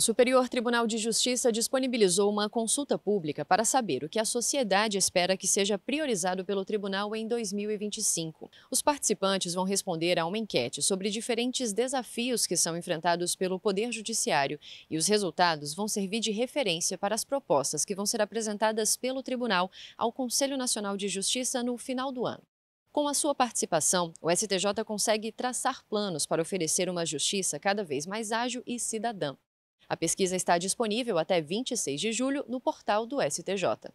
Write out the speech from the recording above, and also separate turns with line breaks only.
O Superior Tribunal de Justiça disponibilizou uma consulta pública para saber o que a sociedade espera que seja priorizado pelo tribunal em 2025. Os participantes vão responder a uma enquete sobre diferentes desafios que são enfrentados pelo Poder Judiciário e os resultados vão servir de referência para as propostas que vão ser apresentadas pelo tribunal ao Conselho Nacional de Justiça no final do ano. Com a sua participação, o STJ consegue traçar planos para oferecer uma justiça cada vez mais ágil e cidadã. A pesquisa está disponível até 26 de julho no portal do STJ.